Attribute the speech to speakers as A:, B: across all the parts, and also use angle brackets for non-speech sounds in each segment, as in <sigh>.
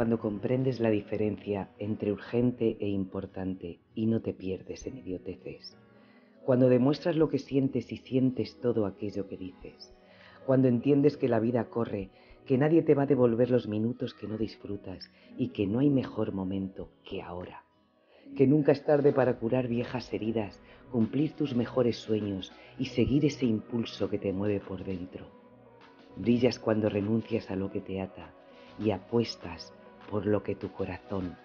A: cuando comprendes la diferencia entre urgente e importante y no te pierdes en idioteces, cuando demuestras lo que sientes y sientes todo aquello que dices, cuando entiendes que la vida corre, que nadie te va a devolver los minutos que no disfrutas y que no hay mejor momento que ahora, que nunca es tarde para curar viejas heridas, cumplir tus mejores sueños y seguir ese impulso que te mueve por dentro. Brillas cuando renuncias a lo que te ata y apuestas por lo que tu corazón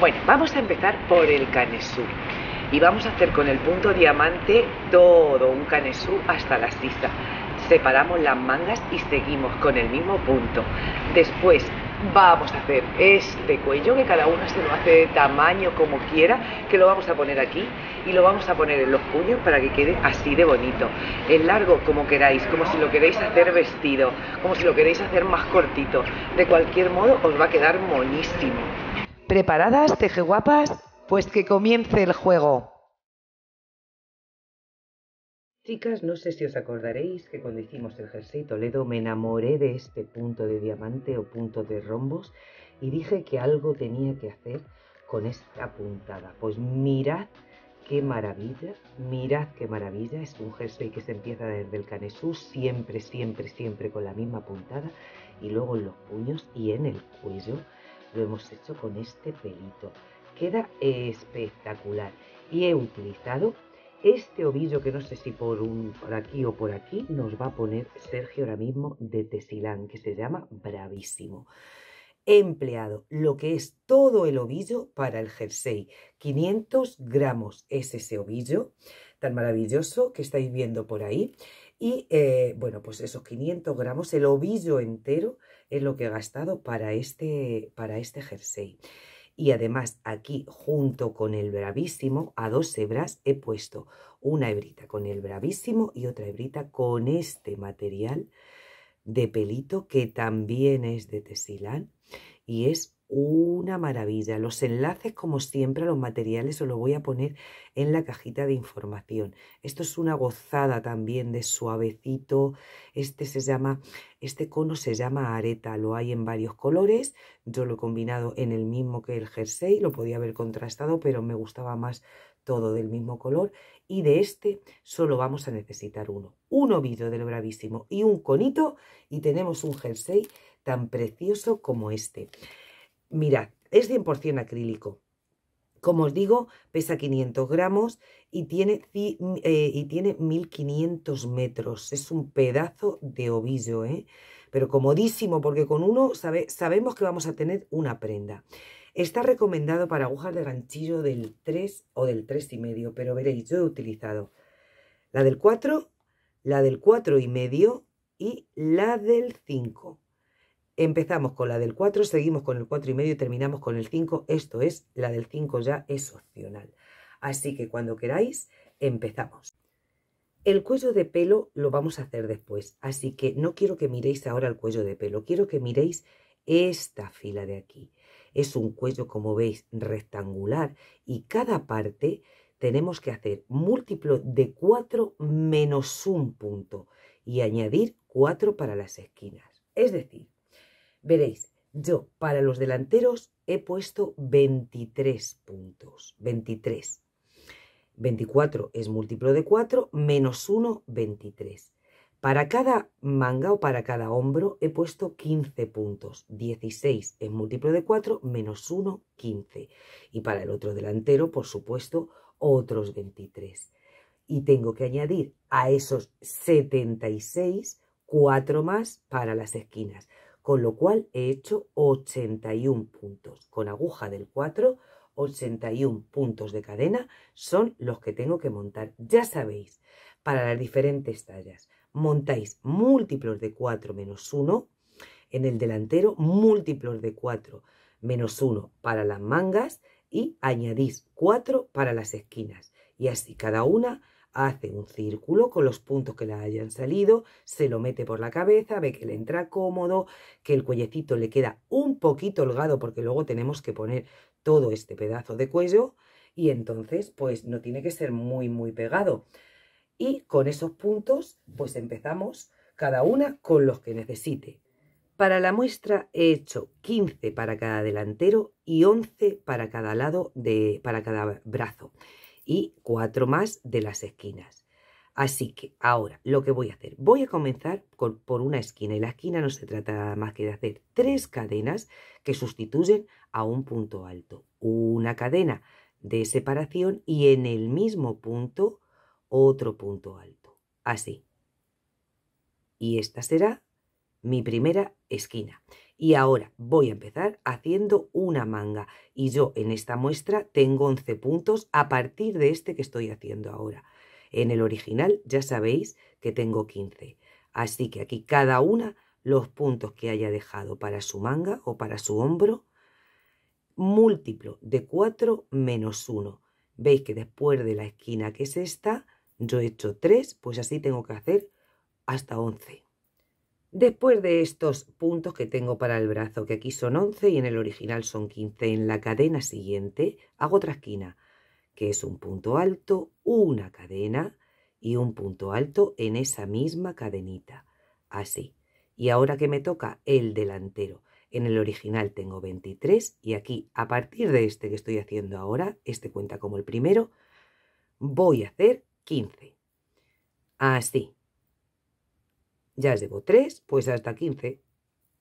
A: Bueno, vamos a empezar por el canesú y vamos a hacer con el punto diamante todo un canesú hasta la sisa separamos las mangas y seguimos con el mismo punto. Después vamos a hacer este cuello que cada uno se lo hace de tamaño como quiera, que lo vamos a poner aquí y lo vamos a poner en los puños para que quede así de bonito. El largo como queráis, como si lo queréis hacer vestido, como si lo queréis hacer más cortito. De cualquier modo os va a quedar monísimo. ¿Preparadas, teje guapas. Pues que comience el juego. Chicas, no sé si os acordaréis que cuando hicimos el jersey Toledo me enamoré de este punto de diamante o punto de rombos y dije que algo tenía que hacer con esta puntada. Pues mirad qué maravilla, mirad qué maravilla. Es un jersey que se empieza desde el canesú, siempre, siempre, siempre con la misma puntada y luego en los puños y en el cuello lo hemos hecho con este pelito. Queda espectacular y he utilizado este ovillo que no sé si por, un, por aquí o por aquí nos va a poner Sergio ahora mismo de Tesilán, que se llama Bravísimo. He empleado lo que es todo el ovillo para el jersey. 500 gramos es ese ovillo tan maravilloso que estáis viendo por ahí. Y eh, bueno, pues esos 500 gramos, el ovillo entero es lo que he gastado para este, para este jersey. Y además aquí junto con el bravísimo a dos hebras he puesto una hebrita con el bravísimo y otra hebrita con este material de pelito que también es de tesilán y es una maravilla. Los enlaces, como siempre, a los materiales os lo voy a poner en la cajita de información. Esto es una gozada también de suavecito. Este se llama, este cono se llama areta, lo hay en varios colores. Yo lo he combinado en el mismo que el jersey, lo podía haber contrastado, pero me gustaba más todo del mismo color y de este solo vamos a necesitar uno. Un ovillo de lo bravísimo y un conito y tenemos un jersey tan precioso como este. Mirad, es 100% acrílico. Como os digo, pesa 500 gramos y tiene, eh, y tiene 1500 metros. Es un pedazo de ovillo, ¿eh? pero comodísimo porque con uno sabemos que vamos a tener una prenda. Está recomendado para agujas de ganchillo del 3 o del 3,5, pero veréis, yo he utilizado la del 4, la del 4,5 y la del 5. Empezamos con la del 4, seguimos con el 4 y medio terminamos con el 5. Esto es, la del 5 ya es opcional. Así que cuando queráis, empezamos. El cuello de pelo lo vamos a hacer después, así que no quiero que miréis ahora el cuello de pelo, quiero que miréis esta fila de aquí. Es un cuello, como veis, rectangular y cada parte tenemos que hacer múltiplo de 4 menos un punto y añadir 4 para las esquinas. Es decir, Veréis, yo para los delanteros he puesto 23 puntos, 23. 24 es múltiplo de 4, menos 1, 23. Para cada manga o para cada hombro he puesto 15 puntos. 16 es múltiplo de 4, menos 1, 15. Y para el otro delantero, por supuesto, otros 23. Y tengo que añadir a esos 76, 4 más para las esquinas con lo cual he hecho 81 puntos. Con aguja del 4, 81 puntos de cadena son los que tengo que montar. Ya sabéis, para las diferentes tallas, montáis múltiplos de 4 menos 1 en el delantero, múltiplos de 4 menos 1 para las mangas y añadís 4 para las esquinas. Y así cada una hace un círculo con los puntos que le hayan salido, se lo mete por la cabeza, ve que le entra cómodo, que el cuellecito le queda un poquito holgado porque luego tenemos que poner todo este pedazo de cuello y entonces pues no tiene que ser muy muy pegado. Y con esos puntos pues empezamos cada una con los que necesite. Para la muestra he hecho 15 para cada delantero y 11 para cada lado de para cada brazo y cuatro más de las esquinas. Así que ahora lo que voy a hacer, voy a comenzar por una esquina y la esquina no se trata nada más que de hacer tres cadenas que sustituyen a un punto alto. Una cadena de separación y en el mismo punto otro punto alto. Así. Y esta será mi primera esquina. Y ahora voy a empezar haciendo una manga. Y yo en esta muestra tengo 11 puntos a partir de este que estoy haciendo ahora. En el original ya sabéis que tengo 15. Así que aquí cada una los puntos que haya dejado para su manga o para su hombro, múltiplo de 4 menos 1. Veis que después de la esquina que es esta, yo he hecho 3, pues así tengo que hacer hasta 11. Después de estos puntos que tengo para el brazo, que aquí son 11 y en el original son 15, en la cadena siguiente hago otra esquina, que es un punto alto, una cadena y un punto alto en esa misma cadenita, así. Y ahora que me toca el delantero, en el original tengo 23 y aquí, a partir de este que estoy haciendo ahora, este cuenta como el primero, voy a hacer 15. Así. Ya os debo 3, pues hasta 15.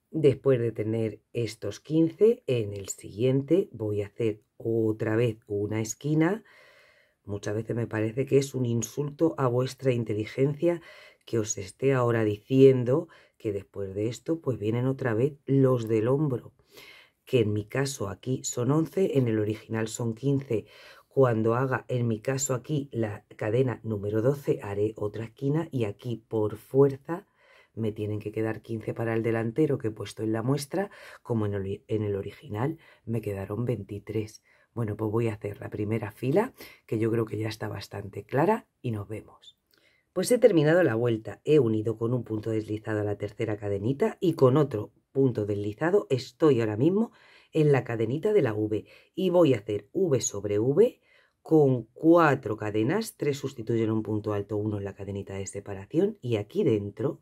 A: Después de tener estos 15, en el siguiente voy a hacer otra vez una esquina. Muchas veces me parece que es un insulto a vuestra inteligencia que os esté ahora diciendo que después de esto pues vienen otra vez los del hombro, que en mi caso aquí son 11, en el original son 15. Cuando haga en mi caso aquí la cadena número 12 haré otra esquina y aquí por fuerza me tienen que quedar 15 para el delantero que he puesto en la muestra, como en el, original me quedaron 23. Bueno, pues voy a hacer la primera fila, que yo creo que ya está bastante clara, y nos vemos. Pues he terminado la vuelta, he unido con un punto deslizado a la tercera cadenita y con otro punto deslizado estoy ahora mismo en la cadenita de la V y voy a hacer V sobre V con cuatro cadenas, tres sustituyen un punto alto, uno en la cadenita de separación y aquí dentro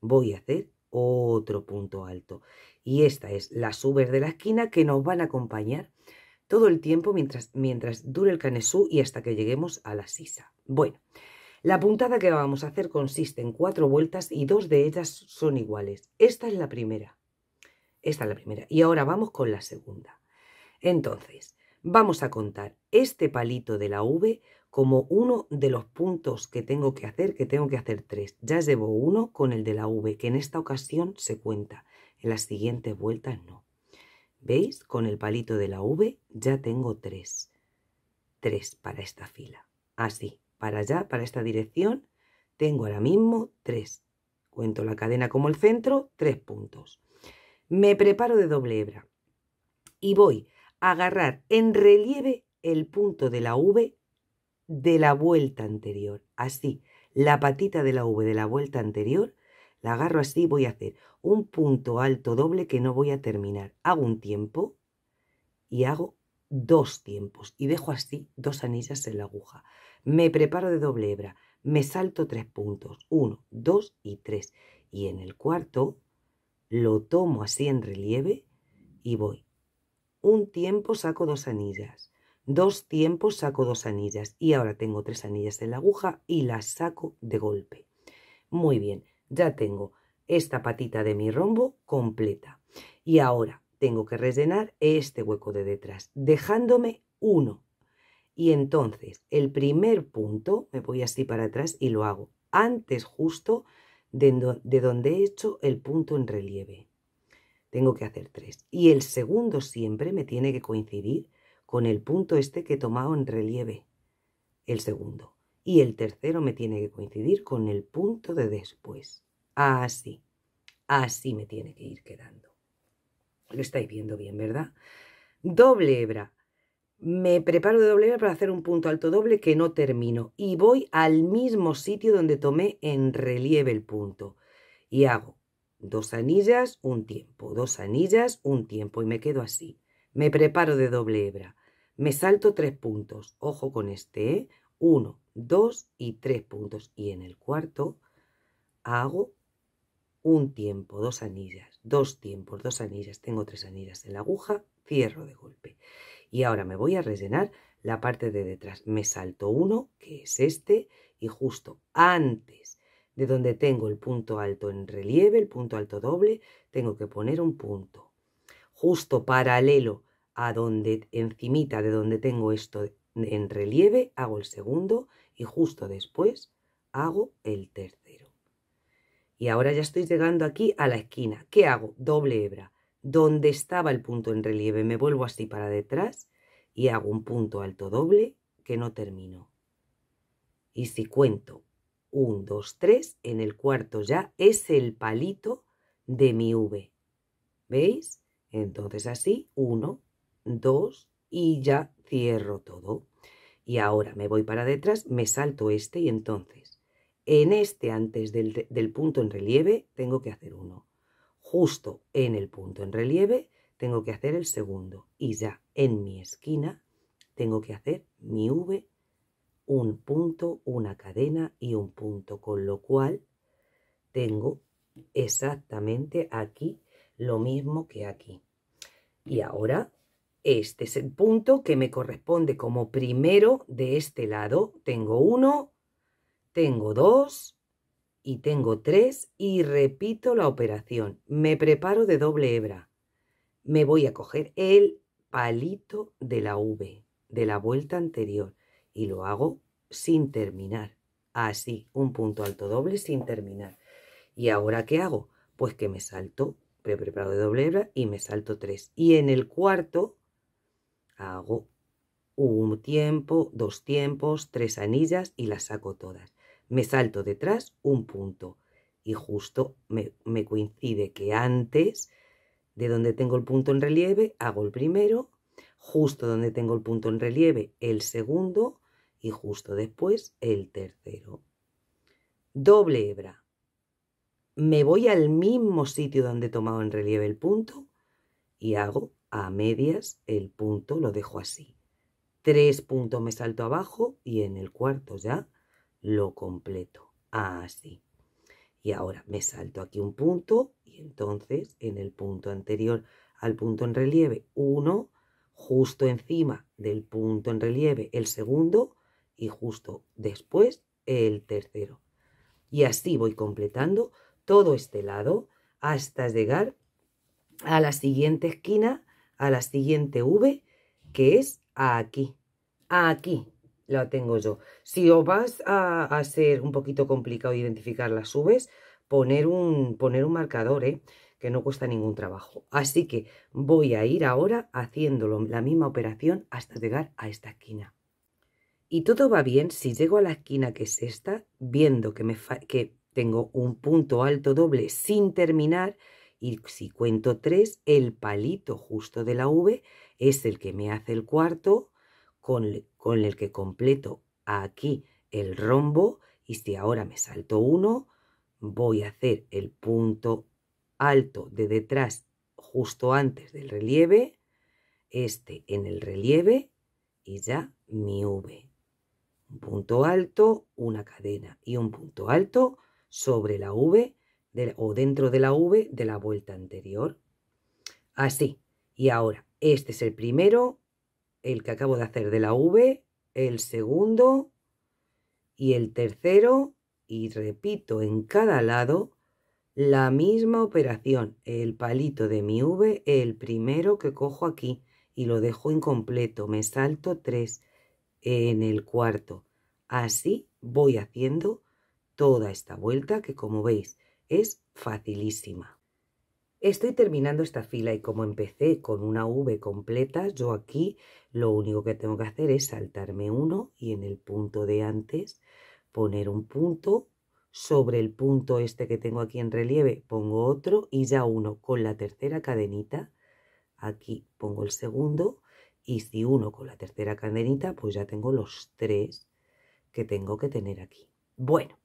A: voy a hacer otro punto alto. Y esta es la subes de la esquina que nos van a acompañar todo el tiempo mientras, mientras dure el canesú y hasta que lleguemos a la sisa. Bueno, la puntada que vamos a hacer consiste en cuatro vueltas y dos de ellas son iguales. Esta es la primera. Esta es la primera. Y ahora vamos con la segunda. Entonces, vamos a contar este palito de la V como uno de los puntos que tengo que hacer, que tengo que hacer tres. Ya llevo uno con el de la V, que en esta ocasión se cuenta, en las siguientes vueltas no. ¿Veis? Con el palito de la V ya tengo tres. Tres para esta fila. Así, ah, para allá, para esta dirección, tengo ahora mismo tres. Cuento la cadena como el centro, tres puntos. Me preparo de doble hebra y voy a agarrar en relieve el punto de la V de la vuelta anterior. Así, la patita de la V de la vuelta anterior, la agarro así y voy a hacer un punto alto doble que no voy a terminar. Hago un tiempo y hago dos tiempos y dejo así dos anillas en la aguja. Me preparo de doble hebra, me salto tres puntos, uno, dos y tres. Y en el cuarto lo tomo así en relieve y voy. Un tiempo saco dos anillas, dos tiempos saco dos anillas y ahora tengo tres anillas en la aguja y las saco de golpe. Muy bien, ya tengo esta patita de mi rombo completa y ahora tengo que rellenar este hueco de detrás dejándome uno. Y entonces el primer punto me voy así para atrás y lo hago antes justo de, de donde he hecho el punto en relieve. Tengo que hacer tres. Y el segundo siempre me tiene que coincidir con el punto este que he tomado en relieve, el segundo, y el tercero me tiene que coincidir con el punto de después. Así, así me tiene que ir quedando. Lo estáis viendo bien, ¿verdad? Doble hebra. Me preparo de doble hebra para hacer un punto alto doble que no termino y voy al mismo sitio donde tomé en relieve el punto y hago dos anillas, un tiempo, dos anillas, un tiempo y me quedo así. Me preparo de doble hebra. Me salto tres puntos. Ojo con este, ¿eh? Uno, dos y tres puntos. Y en el cuarto hago un tiempo, dos anillas, dos tiempos, dos anillas. Tengo tres anillas en la aguja, cierro de golpe. Y ahora me voy a rellenar la parte de detrás. Me salto uno, que es este, y justo antes de donde tengo el punto alto en relieve, el punto alto doble, tengo que poner un punto justo paralelo a donde, encimita de donde tengo esto en relieve, hago el segundo y justo después hago el tercero. Y ahora ya estoy llegando aquí a la esquina. ¿Qué hago? Doble hebra. Donde estaba el punto en relieve me vuelvo así para detrás y hago un punto alto doble que no termino. Y si cuento un, dos, tres, en el cuarto ya es el palito de mi V. ¿Veis? Entonces así, uno dos y ya cierro todo. Y ahora me voy para detrás, me salto este y entonces en este antes del, punto en relieve tengo que hacer uno. Justo en el punto en relieve tengo que hacer el segundo y ya en mi esquina tengo que hacer mi V, un punto, una cadena y un punto, con lo cual tengo exactamente aquí lo mismo que aquí. Y ahora este es el punto que me corresponde como primero de este lado. Tengo uno, tengo dos y tengo tres. y repito la operación. Me preparo de doble hebra. Me voy a coger el palito de la V de la vuelta anterior y lo hago sin terminar. Así, un punto alto doble sin terminar. ¿Y ahora qué hago? Pues que me salto, me preparado de doble hebra y me salto tres. Y en el cuarto hago un tiempo, dos tiempos, tres anillas y las saco todas. Me salto detrás un punto y justo me, coincide que antes de donde tengo el punto en relieve hago el primero, justo donde tengo el punto en relieve el segundo y justo después el tercero. Doble hebra. Me voy al mismo sitio donde he tomado en relieve el punto y hago a medias el punto lo dejo así. Tres puntos me salto abajo y en el cuarto ya lo completo. Así. Y ahora me salto aquí un punto y entonces en el punto anterior al punto en relieve, uno, justo encima del punto en relieve el segundo y justo después el tercero. Y así voy completando todo este lado hasta llegar a la siguiente esquina a la siguiente V, que es aquí. aquí la tengo yo. Si os vas a, hacer ser un poquito complicado identificar las Vs, poner un, poner un marcador, ¿eh? que no cuesta ningún trabajo. Así que voy a ir ahora haciéndolo la misma operación hasta llegar a esta esquina. Y todo va bien si llego a la esquina que es esta, viendo que, me que tengo un punto alto doble sin terminar, y si cuento tres, el palito justo de la V es el que me hace el cuarto, con, con el que completo aquí el rombo. Y si ahora me salto uno, voy a hacer el punto alto de detrás justo antes del relieve, este en el relieve y ya mi V. Un punto alto, una cadena y un punto alto sobre la V o dentro de la V de la vuelta anterior. Así. Y ahora, este es el primero, el que acabo de hacer de la V, el segundo y el tercero. Y repito en cada lado la misma operación. El palito de mi V, el primero que cojo aquí y lo dejo incompleto. Me salto tres en el cuarto. Así voy haciendo toda esta vuelta que como veis es facilísima. Estoy terminando esta fila y como empecé con una V completa, yo aquí lo único que tengo que hacer es saltarme uno y en el punto de antes poner un punto, sobre el punto este que tengo aquí en relieve pongo otro y ya uno con la tercera cadenita, aquí pongo el segundo y si uno con la tercera cadenita pues ya tengo los tres que tengo que tener aquí. Bueno,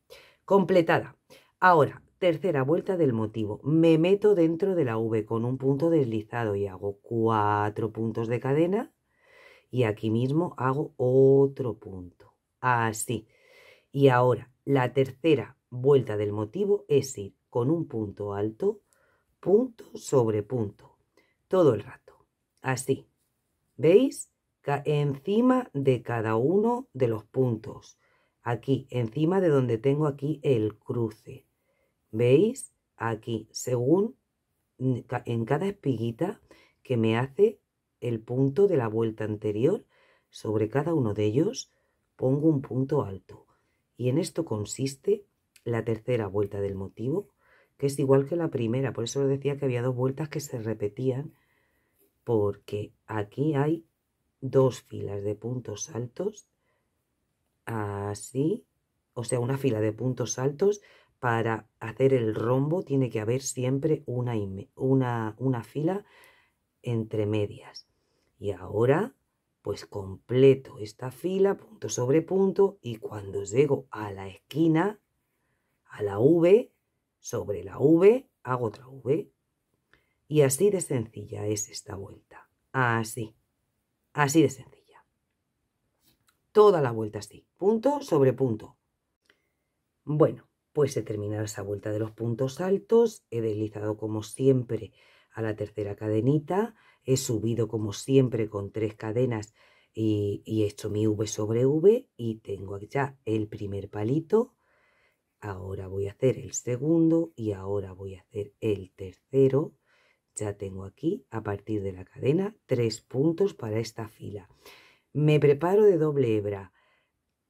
A: completada. Ahora, Tercera vuelta del motivo. Me meto dentro de la V con un punto deslizado y hago cuatro puntos de cadena. Y aquí mismo hago otro punto. Así. Y ahora, la tercera vuelta del motivo es ir con un punto alto, punto sobre punto, todo el rato. Así. ¿Veis? encima de cada uno de los puntos. Aquí, encima de donde tengo aquí el cruce. ¿Veis? Aquí, según en cada espiguita que me hace el punto de la vuelta anterior, sobre cada uno de ellos pongo un punto alto. Y en esto consiste la tercera vuelta del motivo, que es igual que la primera. Por eso os decía que había dos vueltas que se repetían, porque aquí hay dos filas de puntos altos, así, o sea, una fila de puntos altos para hacer el rombo tiene que haber siempre una, una, fila entre medias. Y ahora, pues completo esta fila punto sobre punto y cuando llego a la esquina, a la V, sobre la V, hago otra V. Y así de sencilla es esta vuelta. Así. Así de sencilla. Toda la vuelta así. Punto sobre punto. Bueno, pues he terminado esa vuelta de los puntos altos, he deslizado como siempre a la tercera cadenita, he subido como siempre con tres cadenas y, he hecho mi V sobre V y tengo ya el primer palito, ahora voy a hacer el segundo y ahora voy a hacer el tercero, ya tengo aquí a partir de la cadena tres puntos para esta fila. Me preparo de doble hebra,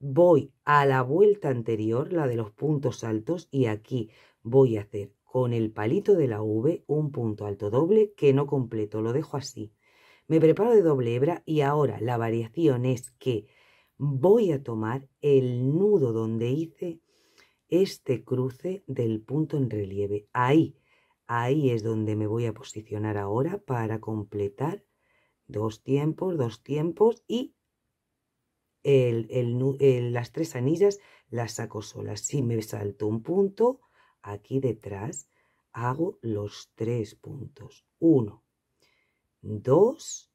A: voy a la vuelta anterior, la de los puntos altos, y aquí voy a hacer con el palito de la V un punto alto doble que no completo, lo dejo así. Me preparo de doble hebra y ahora la variación es que voy a tomar el nudo donde hice este cruce del punto en relieve. Ahí, ahí es donde me voy a posicionar ahora para completar dos tiempos, dos tiempos y las tres anillas las saco solas. Si me salto un punto, aquí detrás hago los tres puntos. Uno, dos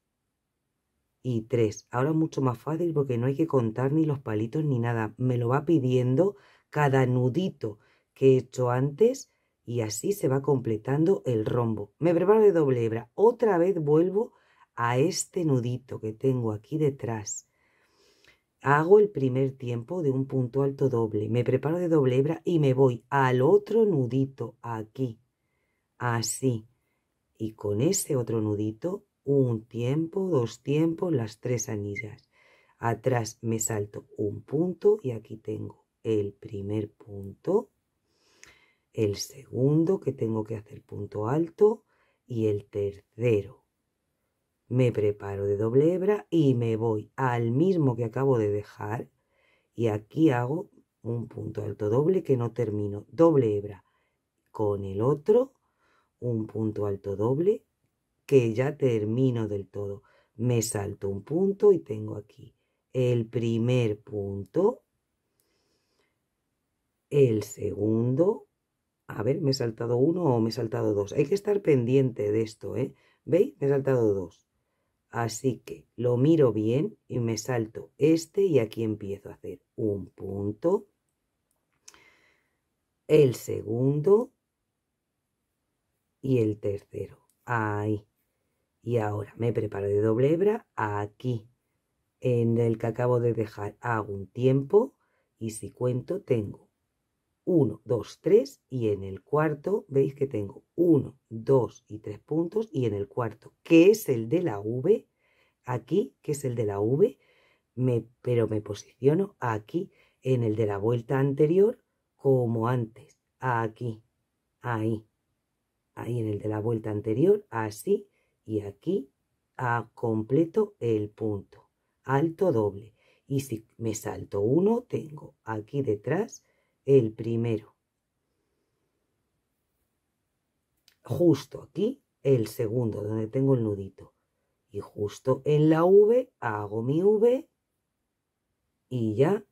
A: y tres. Ahora mucho más fácil porque no hay que contar ni los palitos ni nada. Me lo va pidiendo cada nudito que he hecho antes y así se va completando el rombo. Me preparo de doble hebra. Otra vez vuelvo a este nudito que tengo aquí detrás hago el primer tiempo de un punto alto doble, me preparo de doble hebra y me voy al otro nudito, aquí, así. Y con ese otro nudito, un tiempo, dos tiempos, las tres anillas. Atrás me salto un punto y aquí tengo el primer punto, el segundo que tengo que hacer punto alto y el tercero me preparo de doble hebra y me voy al mismo que acabo de dejar y aquí hago un punto alto doble que no termino, doble hebra con el otro, un punto alto doble que ya termino del todo. Me salto un punto y tengo aquí el primer punto, el segundo, a ver, me he saltado uno o me he saltado dos. Hay que estar pendiente de esto, ¿eh? ¿Veis? Me he saltado dos. Así que lo miro bien y me salto este y aquí empiezo a hacer un punto, el segundo y el tercero. Ahí. Y ahora me preparo de doble hebra aquí. En el que acabo de dejar hago un tiempo y si cuento tengo 1, 2, 3 y en el cuarto veis que tengo 1, 2 y 3 puntos y en el cuarto, que es el de la V, aquí, que es el de la V, me, pero me posiciono aquí en el de la vuelta anterior como antes, aquí, ahí, ahí en el de la vuelta anterior, así y aquí a completo el punto, alto doble. Y si me salto uno, tengo aquí detrás el primero. Justo aquí, el segundo, donde tengo el nudito. Y justo en la V hago mi V y ya,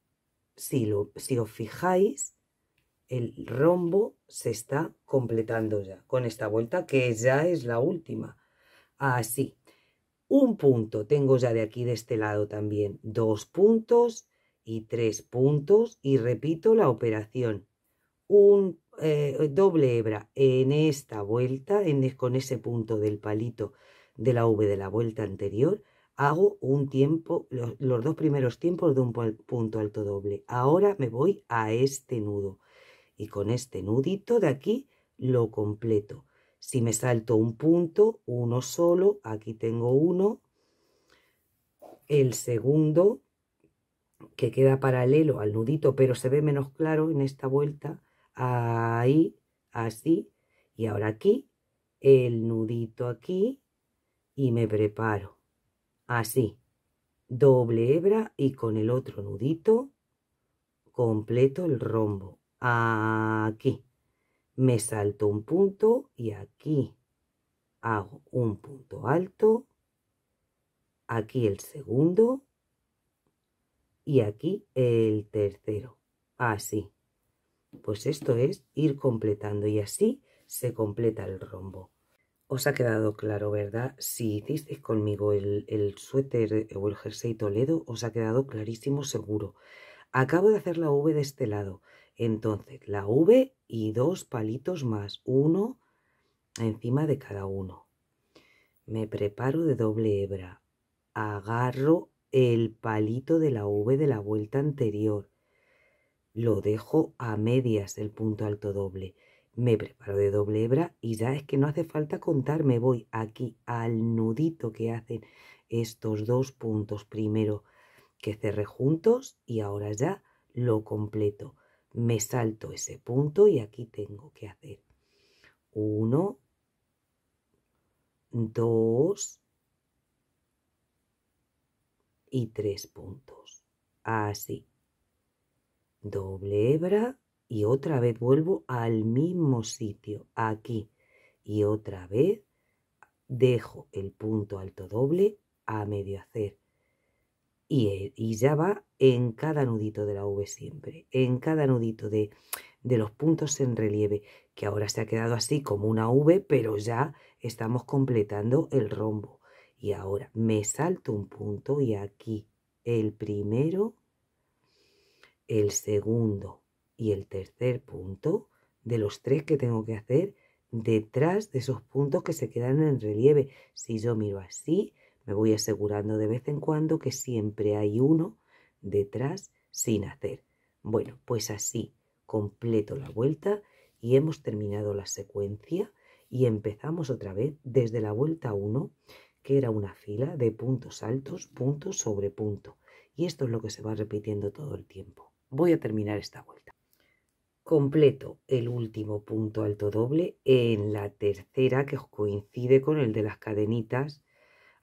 A: si, lo, si os fijáis, el rombo se está completando ya con esta vuelta que ya es la última. Así, un punto tengo ya de aquí de este lado también, dos puntos y tres puntos y repito la operación. Un eh, doble hebra en esta vuelta, con ese punto del palito de la V de la vuelta anterior, hago un tiempo, los, los dos primeros tiempos de un punto alto doble. Ahora me voy a este nudo y con este nudito de aquí lo completo. Si me salto un punto, uno solo, aquí tengo uno, el segundo que queda paralelo al nudito, pero se ve menos claro en esta vuelta, ahí, así, y ahora aquí, el nudito aquí, y me preparo, así, doble hebra y con el otro nudito, completo el rombo, aquí, me salto un punto y aquí hago un punto alto, aquí el segundo, y aquí el tercero. Así. Pues esto es ir completando y así se completa el rombo. Os ha quedado claro, ¿verdad? Si hicisteis conmigo el, suéter o el jersey Toledo, os ha quedado clarísimo seguro. Acabo de hacer la V de este lado. Entonces, la V y dos palitos más, uno encima de cada uno. Me preparo de doble hebra. Agarro el palito de la V de la vuelta anterior. Lo dejo a medias del punto alto doble. Me preparo de doble hebra y ya es que no hace falta contar, me voy aquí al nudito que hacen estos dos puntos primero que cerré juntos y ahora ya lo completo. Me salto ese punto y aquí tengo que hacer uno dos y tres puntos. Así. Doble hebra y otra vez vuelvo al mismo sitio, aquí. Y otra vez dejo el punto alto doble a medio hacer. Y, y ya va en cada nudito de la V siempre, en cada nudito de, de los puntos en relieve, que ahora se ha quedado así como una V, pero ya estamos completando el rombo. Y ahora me salto un punto y aquí el primero, el segundo y el tercer punto de los tres que tengo que hacer detrás de esos puntos que se quedan en relieve. Si yo miro así, me voy asegurando de vez en cuando que siempre hay uno detrás sin hacer. Bueno, pues así completo la vuelta y hemos terminado la secuencia y empezamos otra vez desde la vuelta 1 que era una fila de puntos altos, punto sobre punto. Y esto es lo que se va repitiendo todo el tiempo. Voy a terminar esta vuelta. Completo el último punto alto doble en la tercera que coincide con el de las cadenitas.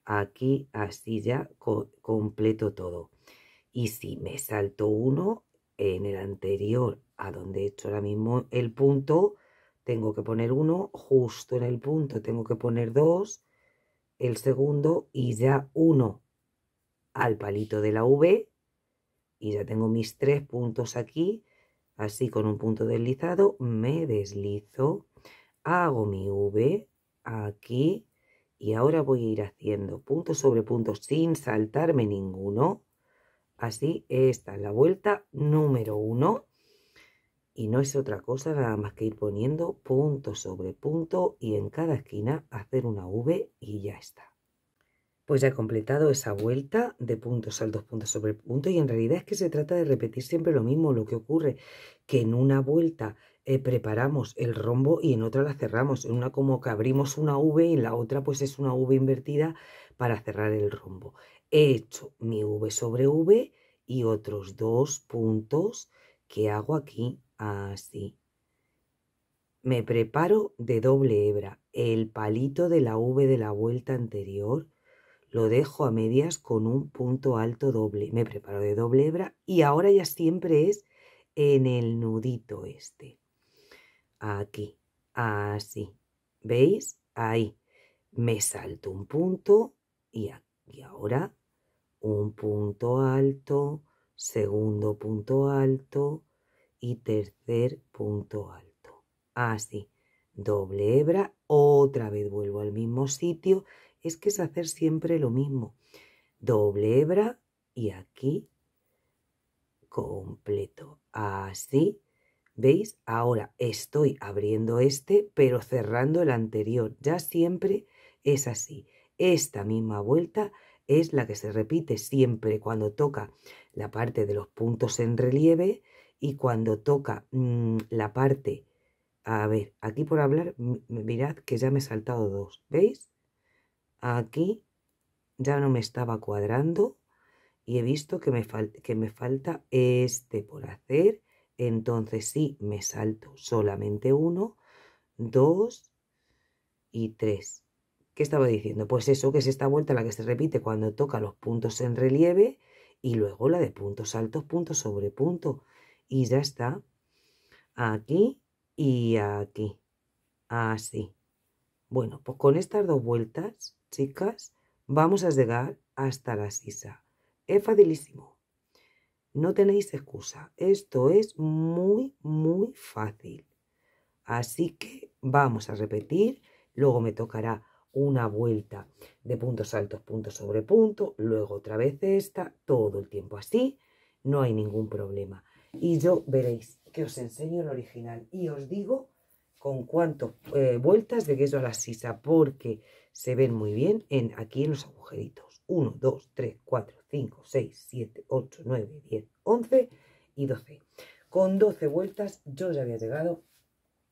A: Aquí así ya completo todo. Y si me salto uno en el anterior a donde he hecho ahora mismo el punto, tengo que poner uno justo en el punto, tengo que poner dos el segundo y ya uno al palito de la V y ya tengo mis tres puntos aquí, así con un punto deslizado me deslizo, hago mi V aquí y ahora voy a ir haciendo punto sobre punto sin saltarme ninguno. Así, esta la vuelta número uno y no es otra cosa nada más que ir poniendo punto sobre punto y en cada esquina hacer una V y ya está. Pues ya he completado esa vuelta de puntos al dos puntos sobre punto y en realidad es que se trata de repetir siempre lo mismo, lo que ocurre que en una vuelta eh, preparamos el rombo y en otra la cerramos, en una como que abrimos una V y en la otra pues es una V invertida para cerrar el rombo. He hecho mi V sobre V y otros dos puntos que hago aquí así. Ah, Me preparo de doble hebra. El palito de la V de la vuelta anterior lo dejo a medias con un punto alto doble. Me preparo de doble hebra y ahora ya siempre es en el nudito este. Aquí, así. Ah, ¿Veis? Ahí. Me salto un punto y, ahora un punto alto, segundo punto alto, y tercer punto alto. Así, ah, doble hebra, otra vez vuelvo al mismo sitio, es que es hacer siempre lo mismo. Doble hebra y aquí completo. Así, ah, ¿veis? Ahora estoy abriendo este, pero cerrando el anterior. Ya siempre es así. Esta misma vuelta es la que se repite siempre cuando toca la parte de los puntos en relieve, y cuando toca mm, la parte, a ver, aquí por hablar, mirad que ya me he saltado dos, ¿veis? Aquí ya no me estaba cuadrando y he visto que me, que me falta este por hacer, entonces sí, me salto solamente uno, dos y tres. ¿Qué estaba diciendo? Pues eso, que es esta vuelta la que se repite cuando toca los puntos en relieve y luego la de puntos altos, punto sobre punto y ya está. Aquí y aquí. Así. Bueno, pues con estas dos vueltas, chicas, vamos a llegar hasta la sisa. Es facilísimo. No tenéis excusa. Esto es muy, muy fácil. Así que vamos a repetir. Luego me tocará una vuelta de puntos altos, punto sobre punto. Luego otra vez esta. Todo el tiempo así. No hay ningún problema y yo veréis que os enseño el original y os digo con cuántas eh, vueltas de queso a la sisa porque se ven muy bien en, aquí en los agujeritos. 1, 2, 3, 4, 5, 6, 7, 8, 9, 10, 11 y 12. Con 12 vueltas yo ya había llegado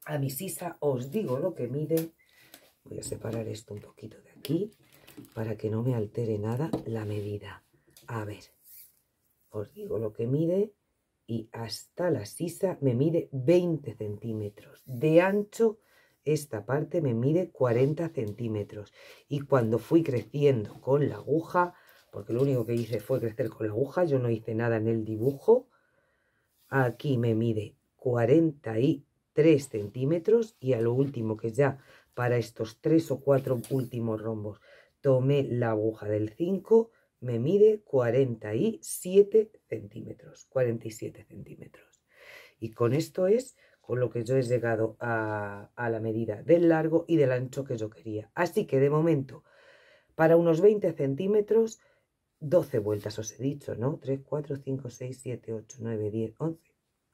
A: a mi sisa. Os digo lo que mide. Voy a separar esto un poquito de aquí para que no me altere nada la medida. A ver, os digo lo que mide y hasta la sisa me mide 20 centímetros. De ancho esta parte me mide 40 centímetros. Y cuando fui creciendo con la aguja, porque lo único que hice fue crecer con la aguja, yo no hice nada en el dibujo, aquí me mide 43 centímetros y a lo último que ya para estos tres o cuatro últimos rombos tomé la aguja del 5 me mide 47 centímetros, 47 centímetros. Y con esto es con lo que yo he llegado a, la medida del largo y del ancho que yo quería. Así que de momento, para unos 20 centímetros, 12 vueltas os he dicho, ¿no? 3, 4, 5, 6, 7, 8, 9, 10, 11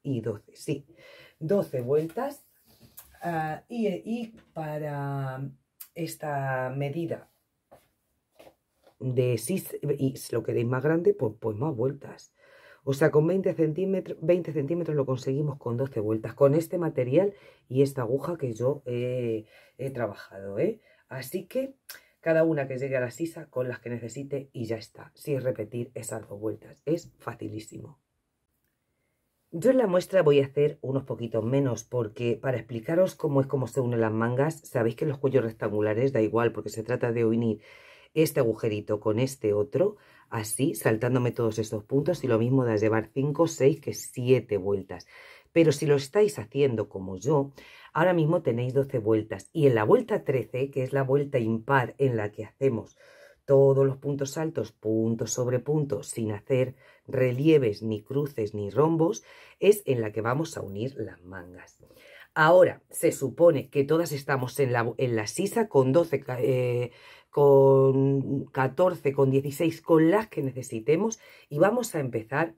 A: y 12, sí. 12 vueltas ah, y, para esta medida de 6 y lo queréis más grande, pues, pues más vueltas. O sea, con 20 centímetros, 20 centímetros lo conseguimos con 12 vueltas, con este material y esta aguja que yo he, trabajado. ¿eh? Así que cada una que llegue a la sisa con las que necesite y ya está. sin repetir esas dos vueltas, es facilísimo. Yo en la muestra voy a hacer unos poquitos menos porque para explicaros cómo es cómo se unen las mangas, sabéis que los cuellos rectangulares da igual porque se trata de unir este agujerito con este otro, así, saltándome todos estos puntos y lo mismo de llevar 5, 6 que 7 vueltas. Pero si lo estáis haciendo como yo, ahora mismo tenéis 12 vueltas y en la vuelta 13, que es la vuelta impar en la que hacemos todos los puntos altos, punto sobre punto, sin hacer relieves, ni cruces, ni rombos, es en la que vamos a unir las mangas. Ahora, se supone que todas estamos en la, en la sisa con 12 con 14, con 16, con las que necesitemos y vamos a empezar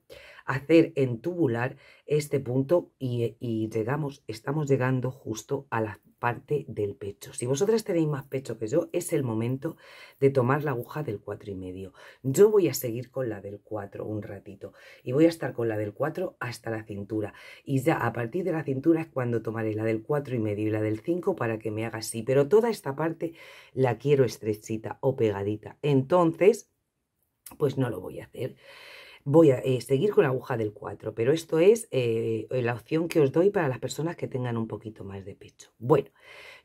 A: a hacer en tubular este punto y, y llegamos, estamos llegando justo a la parte del pecho. Si vosotras tenéis más pecho que yo, es el momento de tomar la aguja del 4 y medio. Yo voy a seguir con la del 4 un ratito y voy a estar con la del 4 hasta la cintura. Y ya a partir de la cintura es cuando tomaré la del 4 y medio y la del 5 para que me haga así. Pero toda esta parte la quiero estrechita o pegadita. Entonces, pues no lo voy a hacer. Voy a eh, seguir con la aguja del 4, pero esto es eh, la opción que os doy para las personas que tengan un poquito más de pecho. Bueno,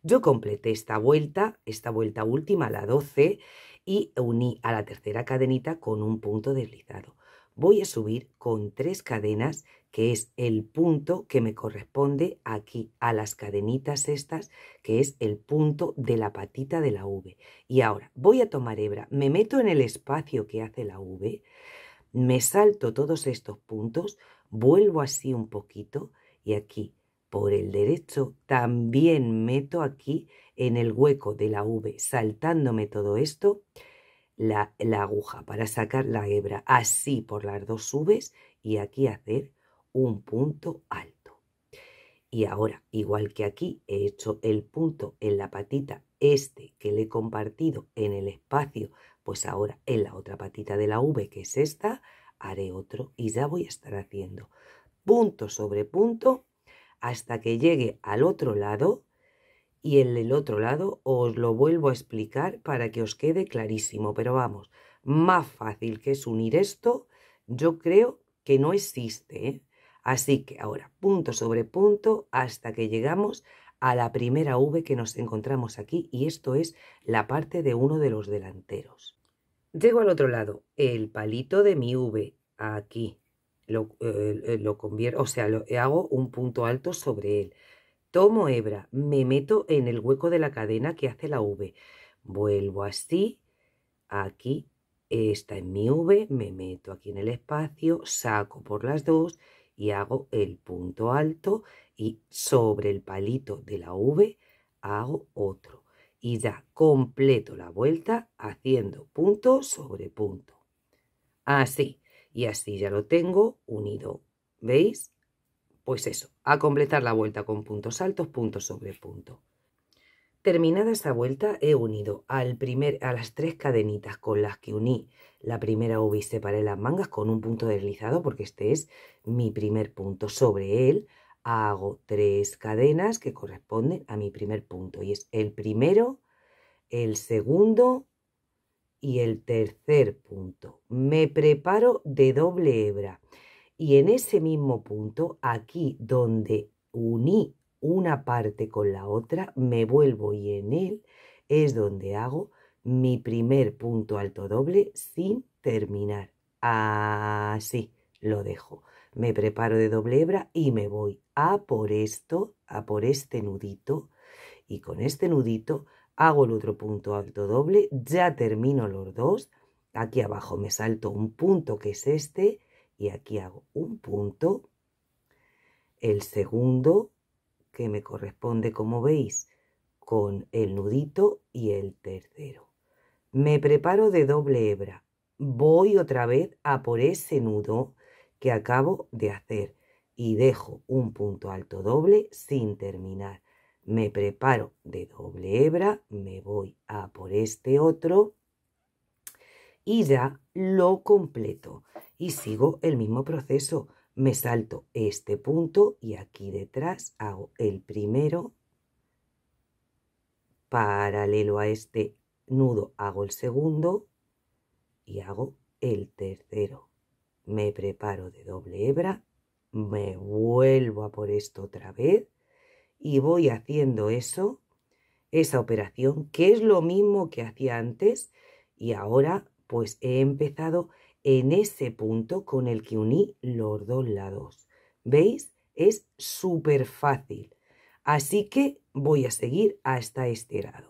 A: yo completé esta vuelta, esta vuelta última, la 12, y uní a la tercera cadenita con un punto deslizado. Voy a subir con tres cadenas, que es el punto que me corresponde aquí a las cadenitas estas, que es el punto de la patita de la V. Y ahora voy a tomar hebra, me meto en el espacio que hace la V, me salto todos estos puntos, vuelvo así un poquito y aquí por el derecho también meto aquí en el hueco de la V, saltándome todo esto, la, aguja para sacar la hebra así por las dos Vs y aquí hacer un punto alto. Y ahora, igual que aquí he hecho el punto en la patita este que le he compartido en el espacio pues ahora en la otra patita de la V, que es esta, haré otro y ya voy a estar haciendo punto sobre punto hasta que llegue al otro lado y en el otro lado os lo vuelvo a explicar para que os quede clarísimo. Pero vamos, más fácil que es unir esto, yo creo que no existe. ¿eh? Así que ahora, punto sobre punto, hasta que llegamos a la primera V que nos encontramos aquí y esto es la parte de uno de los delanteros. Llego al otro lado, el palito de mi V, aquí, lo, eh, eh, convierto, o sea, eh, hago un punto alto sobre él. Tomo hebra, me meto en el hueco de la cadena que hace la V. Vuelvo así, aquí está en mi V, me meto aquí en el espacio, saco por las dos y hago el punto alto y sobre el palito de la V hago otro y ya completo la vuelta haciendo punto sobre punto. Así, y así ya lo tengo unido. ¿Veis? Pues eso, a completar la vuelta con puntos altos, punto sobre punto. Terminada esta vuelta he unido al primer, a las tres cadenitas con las que uní la primera uva y separé las mangas con un punto deslizado porque este es mi primer punto sobre él hago tres cadenas que corresponden a mi primer punto y es el primero, el segundo y el tercer punto. Me preparo de doble hebra y en ese mismo punto, aquí donde uní una parte con la otra, me vuelvo y en él es donde hago mi primer punto alto doble sin terminar. Así lo dejo me preparo de doble hebra y me voy a por esto, a por este nudito y con este nudito hago el otro punto alto doble, ya termino los dos, aquí abajo me salto un punto que es este y aquí hago un punto, el segundo que me corresponde como veis con el nudito y el tercero. Me preparo de doble hebra, voy otra vez a por ese nudo que acabo de hacer y dejo un punto alto doble sin terminar. Me preparo de doble hebra, me voy a por este otro y ya lo completo. Y sigo el mismo proceso. Me salto este punto y aquí detrás hago el primero paralelo a este nudo hago el segundo y hago el tercero me preparo de doble hebra, me vuelvo a por esto otra vez y voy haciendo eso, esa operación, que es lo mismo que hacía antes y ahora pues he empezado en ese punto con el que uní los dos lados. ¿Veis? Es súper fácil. Así que voy a seguir hasta este lado.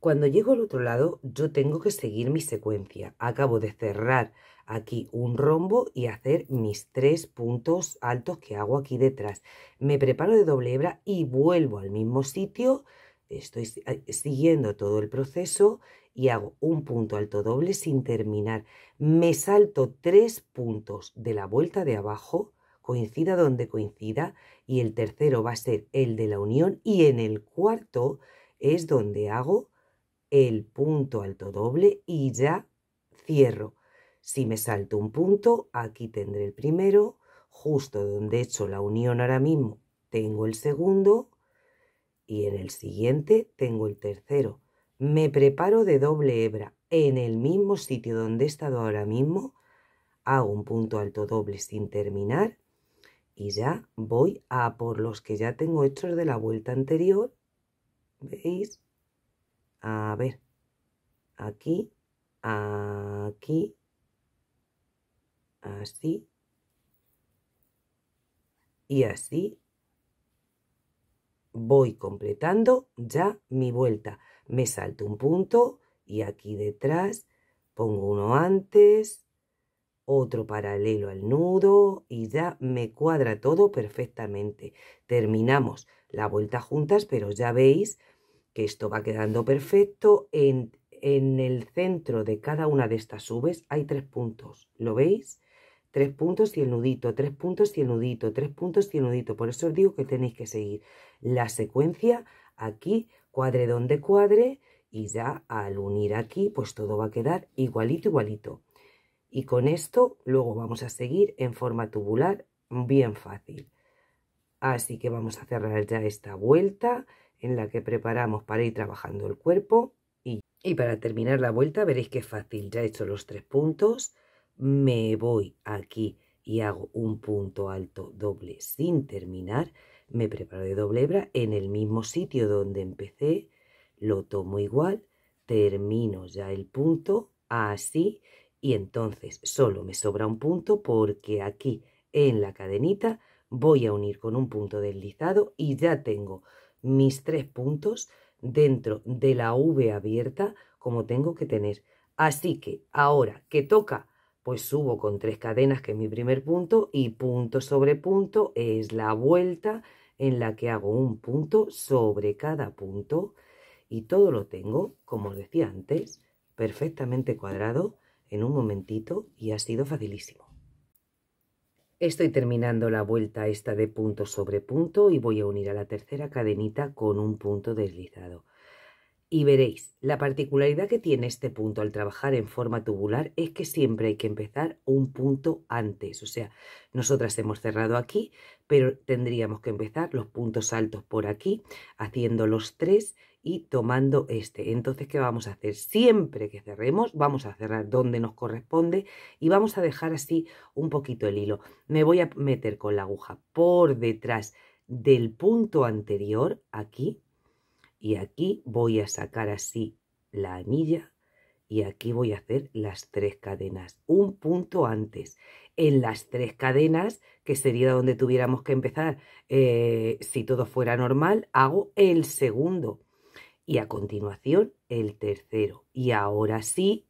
A: Cuando llego al otro lado, yo tengo que seguir mi secuencia. Acabo de cerrar aquí un rombo y hacer mis tres puntos altos que hago aquí detrás. Me preparo de doble hebra y vuelvo al mismo sitio. Estoy siguiendo todo el proceso y hago un punto alto doble sin terminar. Me salto tres puntos de la vuelta de abajo, coincida donde coincida, y el tercero va a ser el de la unión y en el cuarto es donde hago el punto alto doble y ya cierro. Si me salto un punto, aquí tendré el primero, justo donde he hecho la unión ahora mismo tengo el segundo y en el siguiente tengo el tercero. Me preparo de doble hebra en el mismo sitio donde he estado ahora mismo, hago un punto alto doble sin terminar y ya voy a por los que ya tengo hechos de la vuelta anterior. ¿Veis? A ver, aquí, aquí, así y así voy completando ya mi vuelta. Me salto un punto y aquí detrás pongo uno antes, otro paralelo al nudo y ya me cuadra todo perfectamente. Terminamos la vuelta juntas, pero ya veis esto va quedando perfecto. En, en el centro de cada una de estas uves hay tres puntos, ¿lo veis? Tres puntos y el nudito, tres puntos y el nudito, tres puntos y el nudito. Por eso os digo que tenéis que seguir la secuencia aquí, cuadre donde cuadre, y ya al unir aquí, pues todo va a quedar igualito, igualito. Y con esto luego vamos a seguir en forma tubular, bien fácil. Así que vamos a cerrar ya esta vuelta en la que preparamos para ir trabajando el cuerpo y, para terminar la vuelta veréis que es fácil, ya he hecho los tres puntos, me voy aquí y hago un punto alto doble sin terminar, me preparo de doble hebra en el mismo sitio donde empecé, lo tomo igual, termino ya el punto así y entonces solo me sobra un punto porque aquí en la cadenita voy a unir con un punto deslizado y ya tengo mis tres puntos dentro de la V abierta como tengo que tener. Así que ahora que toca, pues subo con tres cadenas, que es mi primer punto, y punto sobre punto es la vuelta en la que hago un punto sobre cada punto y todo lo tengo, como os decía antes, perfectamente cuadrado en un momentito y ha sido facilísimo. Estoy terminando la vuelta esta de punto sobre punto y voy a unir a la tercera cadenita con un punto deslizado. Y veréis, la particularidad que tiene este punto al trabajar en forma tubular es que siempre hay que empezar un punto antes. O sea, nosotras hemos cerrado aquí, pero tendríamos que empezar los puntos altos por aquí, haciendo los tres y tomando este. Entonces, ¿qué vamos a hacer? Siempre que cerremos, vamos a cerrar donde nos corresponde y vamos a dejar así un poquito el hilo. Me voy a meter con la aguja por detrás del punto anterior, aquí, y aquí voy a sacar así la anilla y aquí voy a hacer las tres cadenas. Un punto antes en las tres cadenas, que sería donde tuviéramos que empezar eh, si todo fuera normal, hago el segundo y a continuación el tercero. Y ahora sí,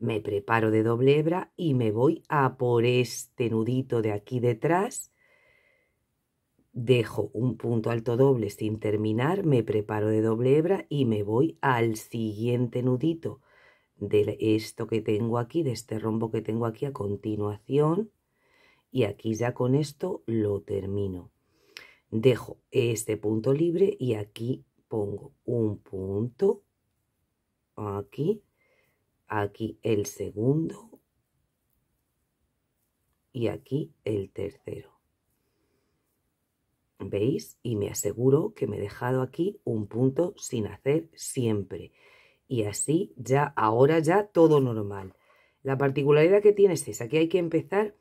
A: me preparo de doble hebra y me voy a por este nudito de aquí detrás. Dejo un punto alto doble sin terminar, me preparo de doble hebra y me voy al siguiente nudito de esto que tengo aquí, de este rombo que tengo aquí a continuación. Y aquí ya con esto lo termino. Dejo este punto libre y aquí pongo un punto, aquí, aquí el segundo y aquí el tercero. ¿Veis? Y me aseguro que me he dejado aquí un punto sin hacer siempre y así ya ahora ya todo normal. La particularidad que tiene es esa, que hay que empezar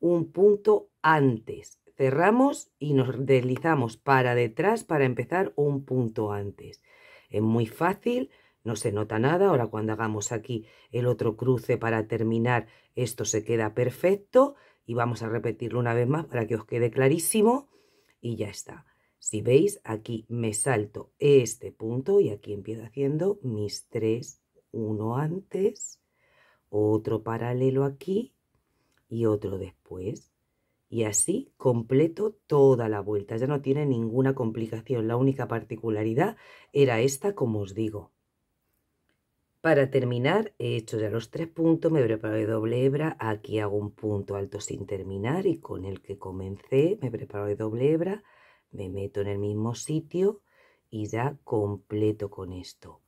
A: un punto antes. Cerramos y nos deslizamos para detrás para empezar un punto antes. Es muy fácil, no se nota nada. Ahora cuando hagamos aquí el otro cruce para terminar, esto se queda perfecto. Y vamos a repetirlo una vez más para que os quede clarísimo. Y ya está. Si veis, aquí me salto este punto y aquí empiezo haciendo mis tres, uno antes, otro paralelo aquí y otro después. Y así completo toda la vuelta, ya no tiene ninguna complicación, la única particularidad era esta como os digo. Para terminar, he hecho ya los tres puntos, me preparo de doble hebra, aquí hago un punto alto sin terminar y con el que comencé me preparo de doble hebra me meto en el mismo sitio y ya completo con esto.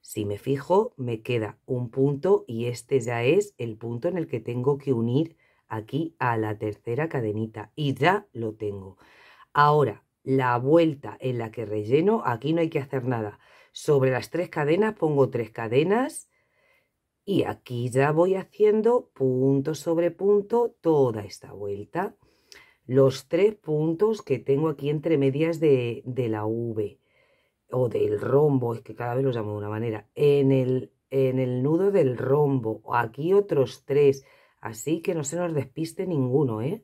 A: Si me fijo, me queda un punto y este ya es el punto en el que tengo que unir aquí a la tercera cadenita y ya lo tengo. Ahora, la vuelta en la que relleno, aquí no hay que hacer nada. Sobre las tres cadenas pongo tres cadenas y aquí ya voy haciendo punto sobre punto toda esta vuelta los tres puntos que tengo aquí entre medias de, la V o del rombo, es que cada vez lo llamo de una manera, en el, en el nudo del rombo, aquí otros tres, así que no se nos despiste ninguno, ¿eh?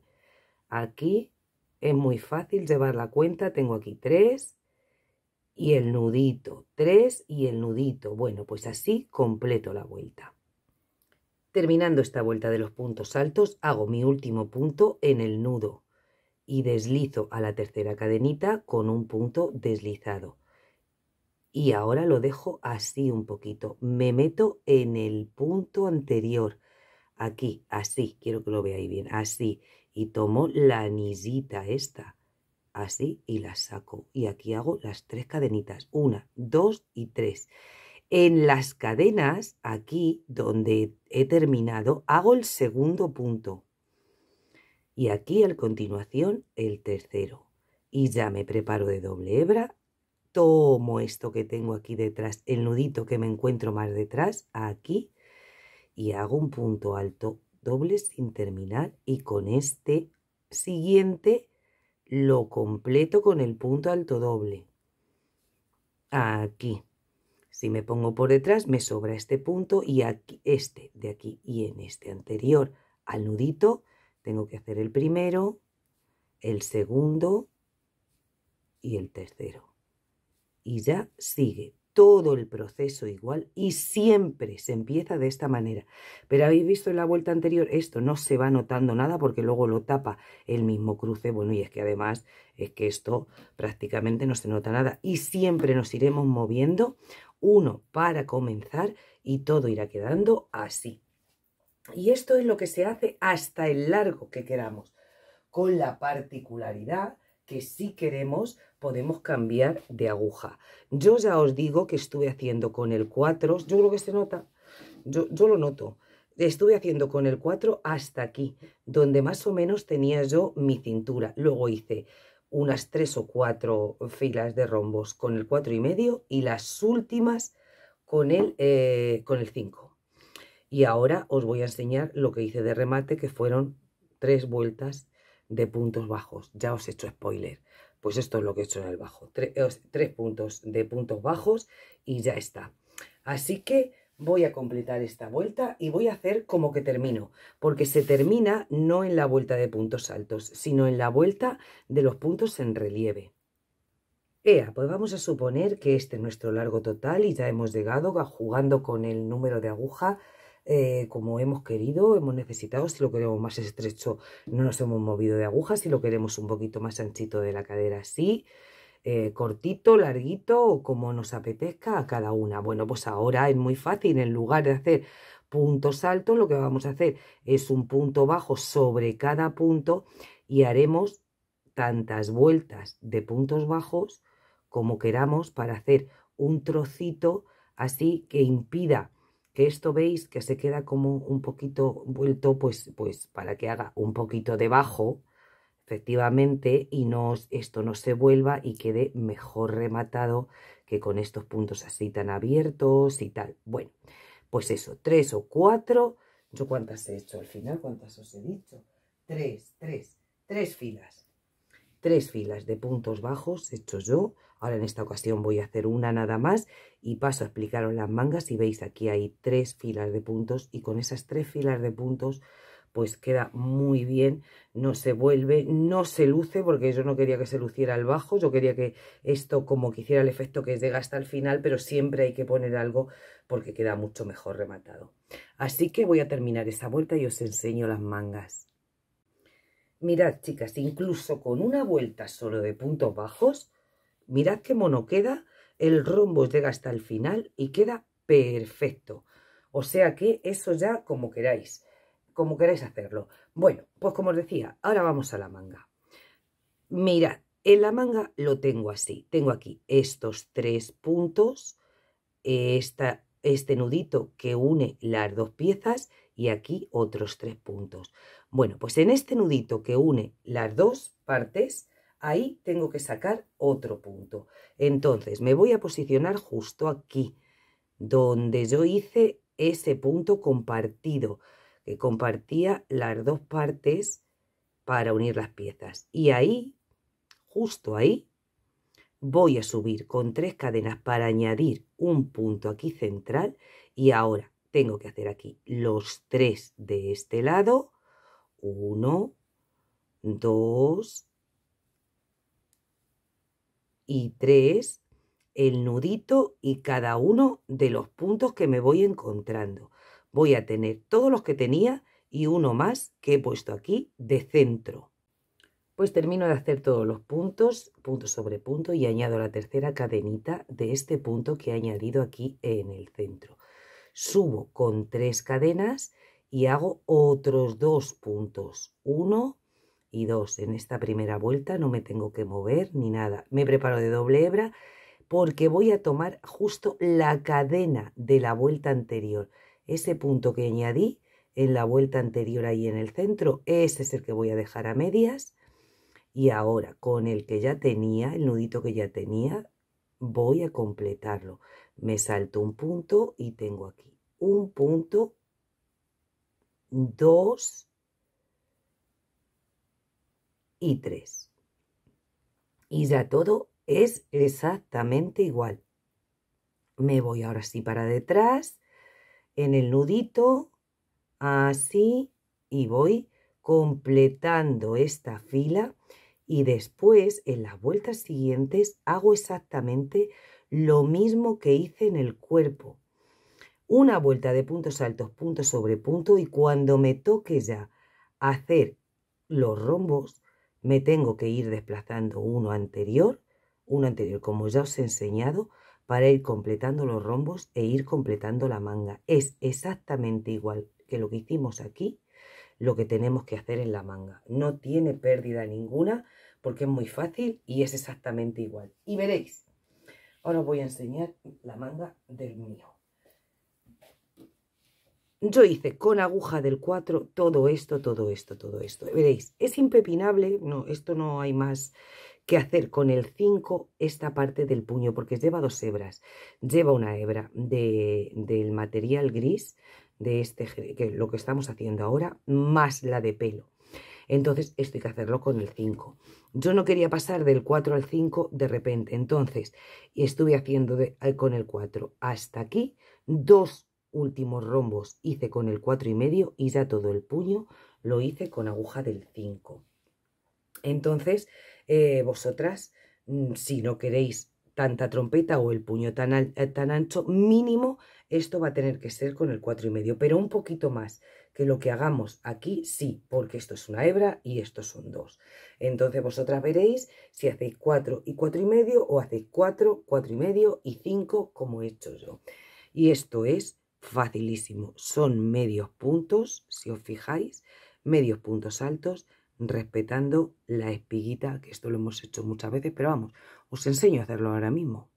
A: Aquí es muy fácil llevar la cuenta, tengo aquí tres y el nudito, tres y el nudito, bueno, pues así completo la vuelta. Terminando esta vuelta de los puntos altos, hago mi último punto en el nudo y deslizo a la tercera cadenita con un punto deslizado. Y ahora lo dejo así un poquito. Me meto en el punto anterior. Aquí, así. Quiero que lo veáis bien. Así. Y tomo la anillita esta. Así y la saco. Y aquí hago las tres cadenitas. Una, dos y tres. En las cadenas, aquí donde he terminado, hago el segundo punto y aquí a continuación el tercero. Y ya me preparo de doble hebra, tomo esto que tengo aquí detrás, el nudito que me encuentro más detrás, aquí, y hago un punto alto doble sin terminar y con este siguiente lo completo con el punto alto doble. Aquí. Si me pongo por detrás me sobra este punto y aquí, este de aquí y en este anterior al nudito tengo que hacer el primero, el segundo y el tercero. Y ya sigue todo el proceso igual y siempre se empieza de esta manera. Pero habéis visto en la vuelta anterior, esto no se va notando nada porque luego lo tapa el mismo cruce. Bueno, y es que además es que esto prácticamente no se nota nada y siempre nos iremos moviendo uno para comenzar y todo irá quedando así. Y esto es lo que se hace hasta el largo que queramos, con la particularidad que si queremos podemos cambiar de aguja. Yo ya os digo que estuve haciendo con el 4, yo creo que se nota, yo, lo noto, estuve haciendo con el 4 hasta aquí, donde más o menos tenía yo mi cintura. Luego hice unas 3 o 4 filas de rombos con el 4 y medio y las últimas con el, eh, con el 5. Y ahora os voy a enseñar lo que hice de remate, que fueron tres vueltas de puntos bajos. Ya os he hecho spoiler. Pues esto es lo que he hecho en el bajo. Eh, tres, puntos de puntos bajos y ya está. Así que voy a completar esta vuelta y voy a hacer como que termino, porque se termina no en la vuelta de puntos altos, sino en la vuelta de los puntos en relieve. Ea, pues vamos a suponer que este es nuestro largo total y ya hemos llegado jugando con el número de aguja eh, como hemos querido, hemos necesitado. Si lo queremos más estrecho, no nos hemos movido de aguja. Si lo queremos un poquito más anchito de la cadera, así, eh, cortito, larguito o como nos apetezca a cada una. Bueno, pues ahora es muy fácil. En lugar de hacer puntos altos, lo que vamos a hacer es un punto bajo sobre cada punto y haremos tantas vueltas de puntos bajos como queramos para hacer un trocito así que impida que esto veis que se queda como un poquito vuelto, pues, pues para que haga un poquito debajo, efectivamente, y no, esto no se vuelva y quede mejor rematado que con estos puntos así tan abiertos y tal. Bueno, pues eso, tres o cuatro, ¿yo cuántas he hecho al final? ¿Cuántas os he dicho? Tres, tres, tres filas. Tres filas de puntos bajos he hecho yo, Ahora en esta ocasión voy a hacer una nada más y paso a explicaros las mangas y veis aquí hay tres filas de puntos y con esas tres filas de puntos pues queda muy bien, no se vuelve, no se luce, porque yo no quería que se luciera el bajo, yo quería que esto como que hiciera el efecto que llega hasta el final, pero siempre hay que poner algo porque queda mucho mejor rematado. Así que voy a terminar esa vuelta y os enseño las mangas. Mirad, chicas, incluso con una vuelta solo de puntos bajos, Mirad qué mono queda, el rombo llega hasta el final y queda perfecto. O sea que eso ya como queráis, como queráis hacerlo. Bueno, pues como os decía, ahora vamos a la manga. Mirad, en la manga lo tengo así. Tengo aquí estos tres puntos, esta, este nudito que une las dos piezas y aquí otros tres puntos. Bueno, pues en este nudito que une las dos partes ahí tengo que sacar otro punto. Entonces me voy a posicionar justo aquí, donde yo hice ese punto compartido, que compartía las dos partes para unir las piezas. Y ahí, justo ahí, voy a subir con tres cadenas para añadir un punto aquí central y ahora tengo que hacer aquí los tres de este lado, uno, dos y tres el nudito y cada uno de los puntos que me voy encontrando. Voy a tener todos los que tenía y uno más que he puesto aquí de centro. Pues termino de hacer todos los puntos, punto sobre punto, y añado la tercera cadenita de este punto que he añadido aquí en el centro. Subo con tres cadenas y hago otros dos puntos, uno y dos, en esta primera vuelta, no me tengo que mover ni nada. Me preparo de doble hebra porque voy a tomar justo la cadena de la vuelta anterior. Ese punto que añadí en la vuelta anterior ahí en el centro, ese es el que voy a dejar a medias. Y ahora con el que ya tenía, el nudito que ya tenía, voy a completarlo. Me salto un punto y tengo aquí un punto, dos, y Y ya todo es exactamente igual. Me voy ahora sí para detrás, en el nudito, así, y voy completando esta fila y después en las vueltas siguientes hago exactamente lo mismo que hice en el cuerpo. Una vuelta de puntos altos, punto sobre punto y cuando me toque ya hacer los rombos, me tengo que ir desplazando uno anterior, uno anterior, como ya os he enseñado, para ir completando los rombos e ir completando la manga. Es exactamente igual que lo que hicimos aquí, lo que tenemos que hacer en la manga. No tiene pérdida ninguna porque es muy fácil y es exactamente igual. Y veréis, ahora os voy a enseñar la manga del mío. Yo hice con aguja del 4 todo esto, todo esto, todo esto. Veréis, es impepinable, no, esto no hay más que hacer con el 5 esta parte del puño, porque lleva dos hebras. Lleva una hebra de, del material gris, de este, que lo que estamos haciendo ahora, más la de pelo. Entonces, esto hay que hacerlo con el 5. Yo no quería pasar del 4 al 5 de repente, entonces, y estuve haciendo con el 4 hasta aquí dos últimos rombos hice con el 4 y medio y ya todo el puño lo hice con aguja del 5. Entonces, eh, vosotras, mm, si no queréis tanta trompeta o el puño tan, eh, tan ancho, mínimo esto va a tener que ser con el 4 y medio, pero un poquito más que lo que hagamos aquí, sí, porque esto es una hebra y esto son dos Entonces vosotras veréis si hacéis 4 y 4 y medio o hacéis 4, 4 y medio y 5 como he hecho yo. Y esto es facilísimo. Son medios puntos, si os fijáis, medios puntos altos, respetando la espiguita, que esto lo hemos hecho muchas veces, pero vamos, os enseño a hacerlo ahora mismo.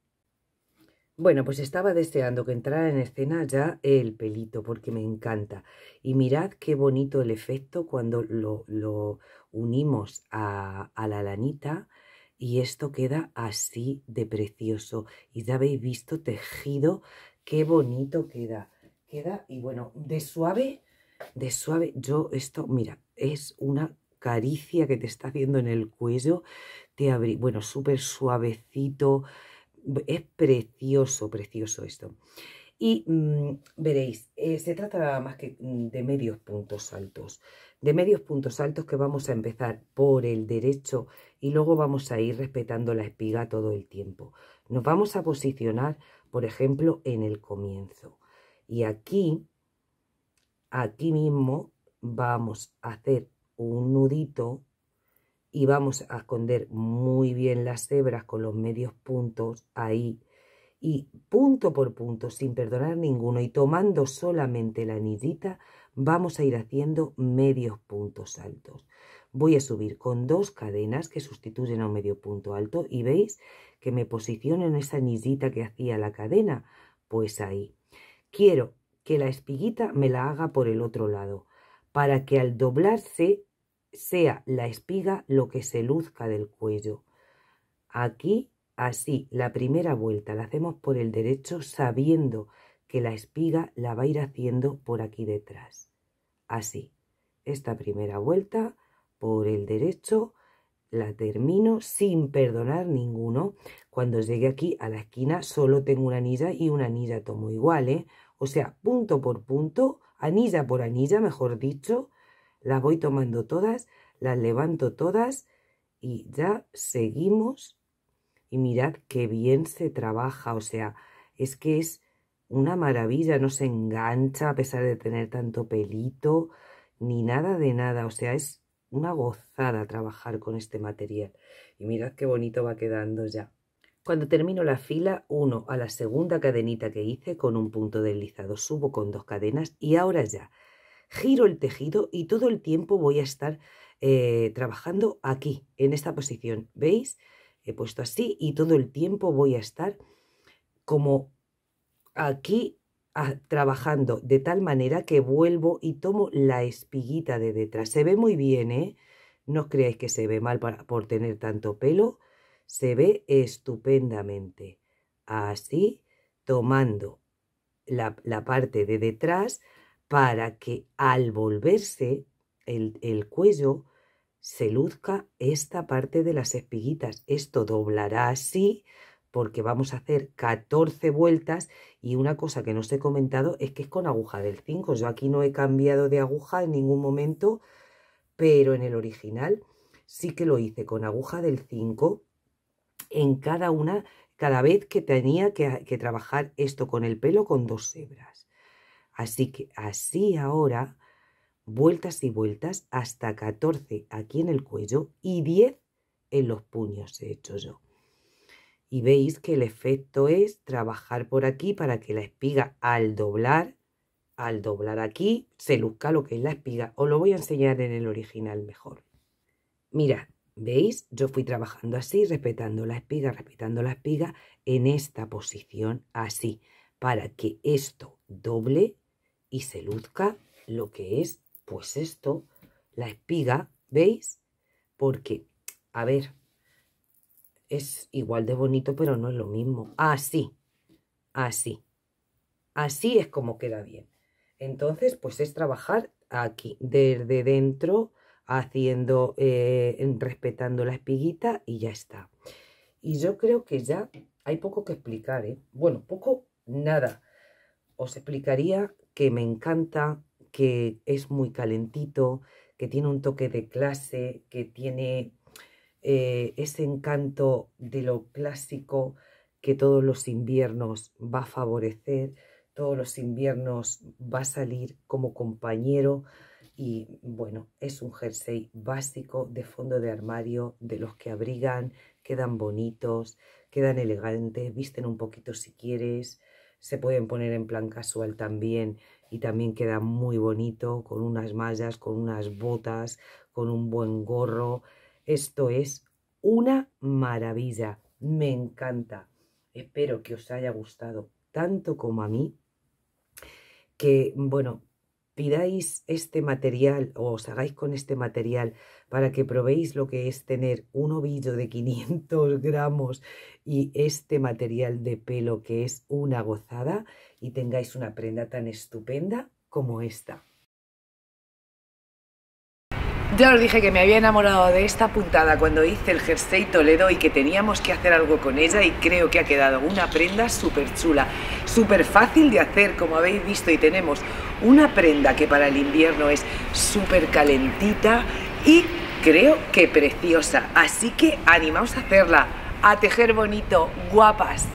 A: Bueno, pues estaba deseando que entrara en escena ya el pelito, porque me encanta. Y mirad qué bonito el efecto cuando lo, unimos a, a la lanita y esto queda así de precioso. Y ya habéis visto tejido, qué bonito queda queda, y bueno, de suave, de suave, yo esto, mira, es una caricia que te está haciendo en el cuello, te abrí, bueno, súper suavecito, es precioso, precioso esto. Y mm, veréis, eh, se trata más que mm, de medios puntos altos. De medios puntos altos que vamos a empezar por el derecho y luego vamos a ir respetando la espiga todo el tiempo. Nos vamos a posicionar, por ejemplo, en el comienzo. Y aquí, aquí mismo vamos a hacer un nudito y vamos a esconder muy bien las hebras con los medios puntos ahí y punto por punto sin perdonar ninguno y tomando solamente la anillita, vamos a ir haciendo medios puntos altos voy a subir con dos cadenas que sustituyen a un medio punto alto y veis que me posiciono en esa anillita que hacía la cadena pues ahí Quiero que la espiguita me la haga por el otro lado, para que al doblarse sea la espiga lo que se luzca del cuello. Aquí, así, la primera vuelta la hacemos por el derecho sabiendo que la espiga la va a ir haciendo por aquí detrás. Así, esta primera vuelta por el derecho la termino sin perdonar ninguno. Cuando llegue aquí a la esquina solo tengo una anilla y una anilla tomo igual, ¿eh? O sea, punto por punto, anilla por anilla, mejor dicho, las voy tomando todas, las levanto todas y ya seguimos. Y mirad qué bien se trabaja, o sea, es que es una maravilla, no se engancha a pesar de tener tanto pelito, ni nada de nada, o sea, es una gozada trabajar con este material. Y mirad qué bonito va quedando ya. Cuando termino la fila, uno a la segunda cadenita que hice con un punto deslizado, subo con dos cadenas y ahora ya giro el tejido y todo el tiempo voy a estar eh, trabajando aquí, en esta posición. ¿Veis? He puesto así y todo el tiempo voy a estar como aquí Ah, trabajando de tal manera que vuelvo y tomo la espiguita de detrás. Se ve muy bien, ¿eh? No os creáis que se ve mal por tener tanto pelo. Se ve estupendamente. Así, tomando la, parte de detrás para que al volverse el, el cuello se luzca esta parte de las espiguitas. Esto doblará así porque vamos a hacer 14 vueltas y una cosa que no os he comentado es que es con aguja del 5, yo aquí no he cambiado de aguja en ningún momento, pero en el original sí que lo hice con aguja del 5 en cada una, cada vez que tenía que, que trabajar esto con el pelo con dos hebras. Así que así ahora, vueltas y vueltas hasta 14 aquí en el cuello y 10 en los puños he hecho yo y veis que el efecto es trabajar por aquí para que la espiga al doblar, al doblar aquí, se luzca lo que es la espiga. Os lo voy a enseñar en el original mejor. Mirad, ¿veis? Yo fui trabajando así, respetando la espiga, respetando la espiga en esta posición así, para que esto doble y se luzca lo que es, pues esto, la espiga, ¿veis? Porque, a ver, es igual de bonito, pero no es lo mismo. Así, así. Así es como queda bien. Entonces, pues es trabajar aquí, desde dentro, haciendo, eh, respetando la espiguita y ya está. Y yo creo que ya hay poco que explicar, ¿eh? Bueno, poco, nada. Os explicaría que me encanta, que es muy calentito, que tiene un toque de clase, que tiene eh, ese encanto de lo clásico que todos los inviernos va a favorecer, todos los inviernos va a salir como compañero y bueno, es un jersey básico de fondo de armario de los que abrigan, quedan bonitos, quedan elegantes, visten un poquito si quieres, se pueden poner en plan casual también y también queda muy bonito con unas mallas, con unas botas, con un buen gorro, esto es una maravilla, me encanta. Espero que os haya gustado tanto como a mí, que, bueno, pidáis este material o os hagáis con este material para que probéis lo que es tener un ovillo de 500 <laughs> gramos y este material de pelo que es una gozada y tengáis una prenda tan estupenda como esta. Ya os dije que me había enamorado de esta puntada cuando hice el jersey Toledo y que teníamos que hacer algo con ella y creo que ha quedado una prenda súper chula, súper fácil de hacer como habéis visto y tenemos una prenda que para el invierno es súper calentita y creo que preciosa, así que animaos a hacerla, a tejer bonito, guapas.